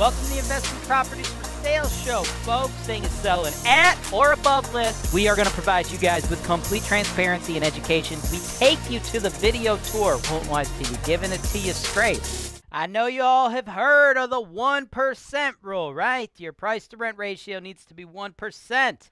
Welcome to the Investment Properties for Sale Show, folks. Saying it's selling at or above list. We are going to provide you guys with complete transparency and education. We take you to the video tour, won't lie to giving it to you straight. I know you all have heard of the 1% rule, right? Your price to rent ratio needs to be 1%.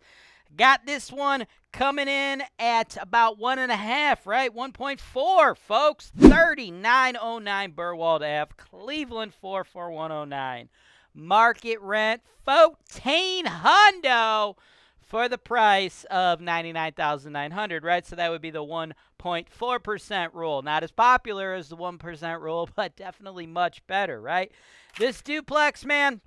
Got this one coming in at about one and a half, right? 1.4, folks. 3909 Burwald F, Cleveland 44109. Market rent 14 hundo for the price of 99,900, right? So that would be the 1.4% rule. Not as popular as the 1% rule, but definitely much better, right? This duplex, man,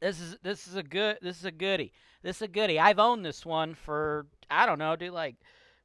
this is this is a good this is a goodie. This is a goodie. I've owned this one for I don't know, do like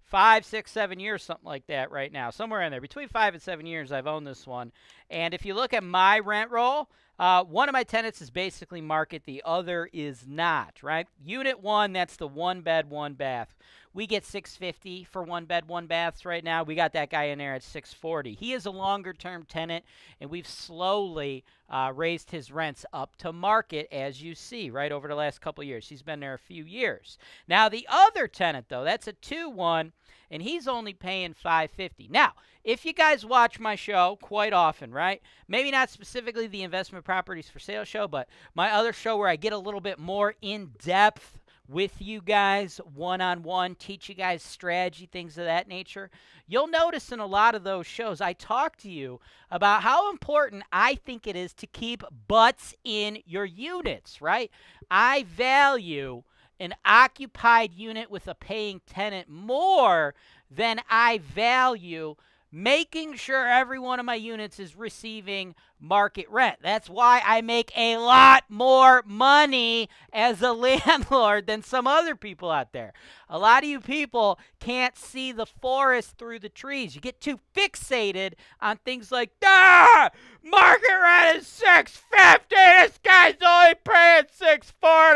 five, six, seven years, something like that right now. Somewhere in there. Between five and seven years I've owned this one. And if you look at my rent roll, uh, one of my tenants is basically market, the other is not, right? Unit one, that's the one bed, one bath. We get 650 for one bed, one baths right now. We got that guy in there at 640. He is a longer term tenant, and we've slowly uh, raised his rents up to market, as you see, right over the last couple years. He's been there a few years. Now the other tenant, though, that's a two one, and he's only paying 550. Now if you guys watch my show quite often, right? Maybe not specifically the investment properties for sale show, but my other show where I get a little bit more in depth with you guys one on one, teach you guys strategy, things of that nature. You'll notice in a lot of those shows, I talk to you about how important I think it is to keep butts in your units, right? I value an occupied unit with a paying tenant more than I value making sure every one of my units is receiving market rent. That's why I make a lot more money as a landlord than some other people out there. A lot of you people can't see the forest through the trees. You get too fixated on things like, ah, market rent is 650. This guy's only paying 640.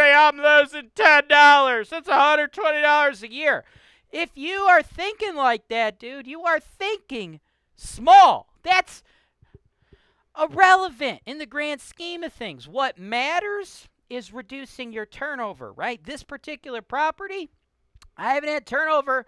I'm losing $10. That's $120 a year. If you are thinking like that, dude, you are thinking small. That's irrelevant in the grand scheme of things. What matters is reducing your turnover, right? This particular property, I haven't had turnover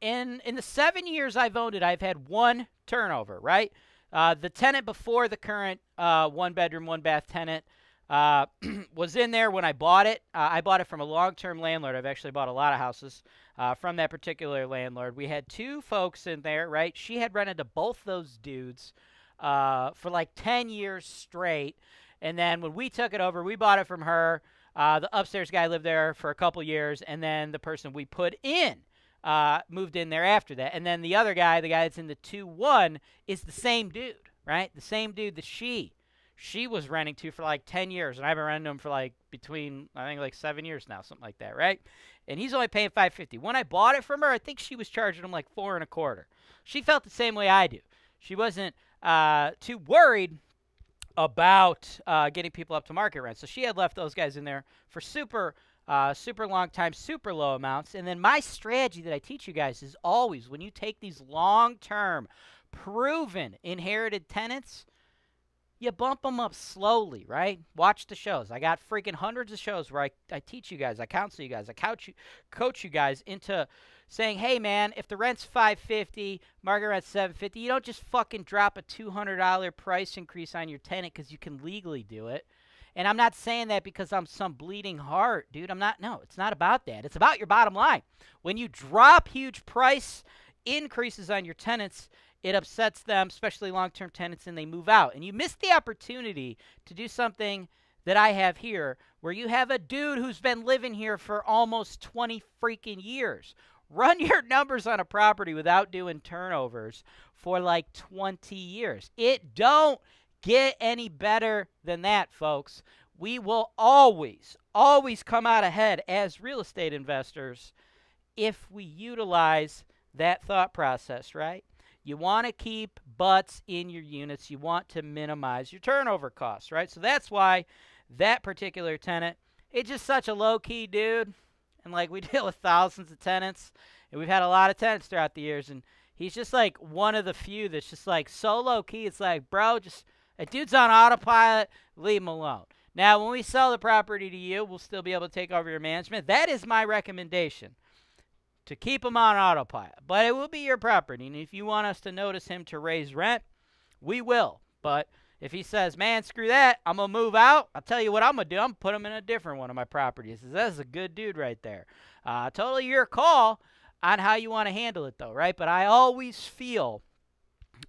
in in the seven years I've owned it. I've had one turnover, right? Uh, the tenant before the current uh, one bedroom, one bath tenant uh, was in there when I bought it. Uh, I bought it from a long-term landlord. I've actually bought a lot of houses uh, from that particular landlord. We had two folks in there, right? She had rented to both those dudes uh, for like 10 years straight. And then when we took it over, we bought it from her. Uh, the upstairs guy lived there for a couple years, and then the person we put in uh, moved in there after that. And then the other guy, the guy that's in the 2 1, is the same dude, right? The same dude that she she was renting to for like 10 years and i've been renting to him for like between i think like seven years now something like that right and he's only paying 550 when i bought it from her i think she was charging him like four and a quarter she felt the same way i do she wasn't uh, too worried about uh, getting people up to market rent so she had left those guys in there for super uh, super long time super low amounts and then my strategy that i teach you guys is always when you take these long term proven inherited tenants you bump them up slowly, right? Watch the shows. I got freaking hundreds of shows where I, I teach you guys, I counsel you guys, I couch you, coach you guys into saying, hey man, if the rent's 550, market rent's 750, you don't just fucking drop a $200 price increase on your tenant because you can legally do it. And I'm not saying that because I'm some bleeding heart, dude. I'm not. No, it's not about that. It's about your bottom line. When you drop huge price increases on your tenants it upsets them, especially long term tenants, and they move out. And you miss the opportunity to do something that I have here, where you have a dude who's been living here for almost 20 freaking years. Run your numbers on a property without doing turnovers for like 20 years. It don't get any better than that, folks. We will always, always come out ahead as real estate investors if we utilize that thought process, right? You want to keep butts in your units. You want to minimize your turnover costs, right? So that's why that particular tenant, it's just such a low key dude. And like we deal with thousands of tenants, and we've had a lot of tenants throughout the years, and he's just like one of the few that's just like so low key. It's like, bro, just a dude's on autopilot. Leave him alone. Now, when we sell the property to you, we'll still be able to take over your management. That is my recommendation to keep him on autopilot. But it will be your property. And if you want us to notice him to raise rent, we will. But if he says, man, screw that, I'm going to move out, I'll tell you what I'm going to do. I'm going to put him in a different one of my properties. That's a good dude right there. Uh, totally your call on how you want to handle it, though, right? But I always feel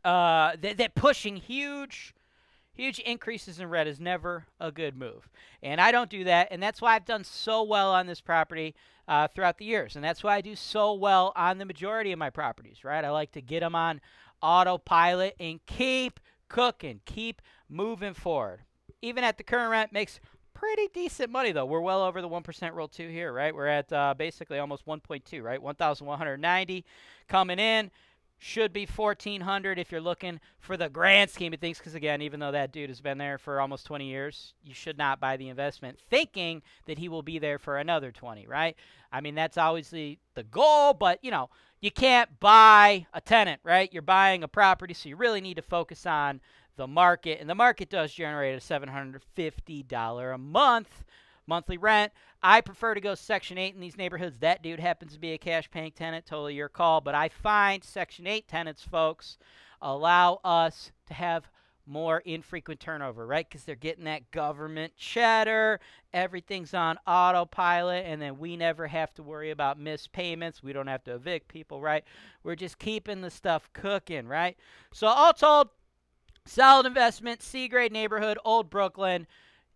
uh, that, that pushing huge huge increases in red is never a good move. And I don't do that. And that's why I've done so well on this property uh, throughout the years. And that's why I do so well on the majority of my properties, right? I like to get them on autopilot and keep cooking, keep moving forward. Even at the current rent, makes pretty decent money though. We're well over the 1% rule too here, right? We're at uh, basically almost 1.2, right? 1,190 coming in should be 1400 if you're looking for the grand scheme of things because again even though that dude has been there for almost 20 years you should not buy the investment thinking that he will be there for another 20 right i mean that's obviously the goal but you know you can't buy a tenant right you're buying a property so you really need to focus on the market and the market does generate a $750 a month monthly rent. I prefer to go Section 8 in these neighborhoods. That dude happens to be a cash paying tenant. Totally your call. But I find Section 8 tenants, folks, allow us to have more infrequent turnover, right? Because they're getting that government cheddar. Everything's on autopilot, and then we never have to worry about missed payments. We don't have to evict people, right? We're just keeping the stuff cooking, right? So, all told, solid investment, C grade neighborhood, old Brooklyn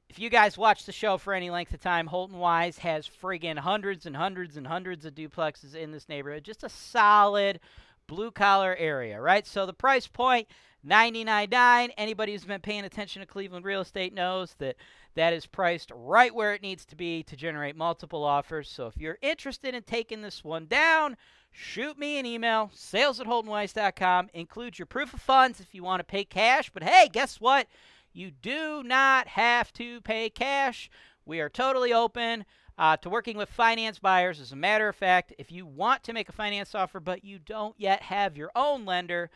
if you guys watch the show for any length of time, Holton Wise has friggin' hundreds and hundreds and hundreds of duplexes in this neighborhood. Just a solid blue collar area, right? So the price point, nine nine. Anybody who's been paying attention to Cleveland real estate knows that that is priced right where it needs to be to generate multiple offers. So if you're interested in taking this one down, shoot me an email, sales at com. Include your proof of funds if you want to pay cash. But hey, guess what? You do not have to pay cash. We are totally open uh, to working with finance buyers. As a matter of fact, if you want to make a finance offer but you don't yet have your own lender,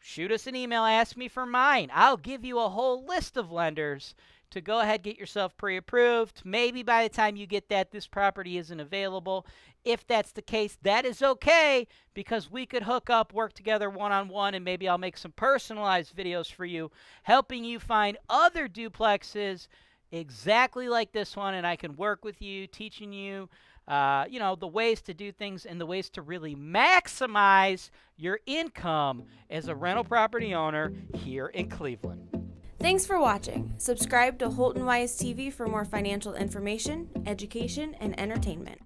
shoot us an email. Ask me for mine. I'll give you a whole list of lenders to go ahead get yourself pre-approved. Maybe by the time you get that, this property isn't available. If that's the case, that is okay because we could hook up, work together one-on-one, -on -one, and maybe I'll make some personalized videos for you, helping you find other duplexes exactly like this one, and I can work with you, teaching you, uh, you know, the ways to do things and the ways to really maximize your income as a rental property owner here in Cleveland. Thanks for watching. Subscribe to Holton Wise TV for more financial information, education, and entertainment.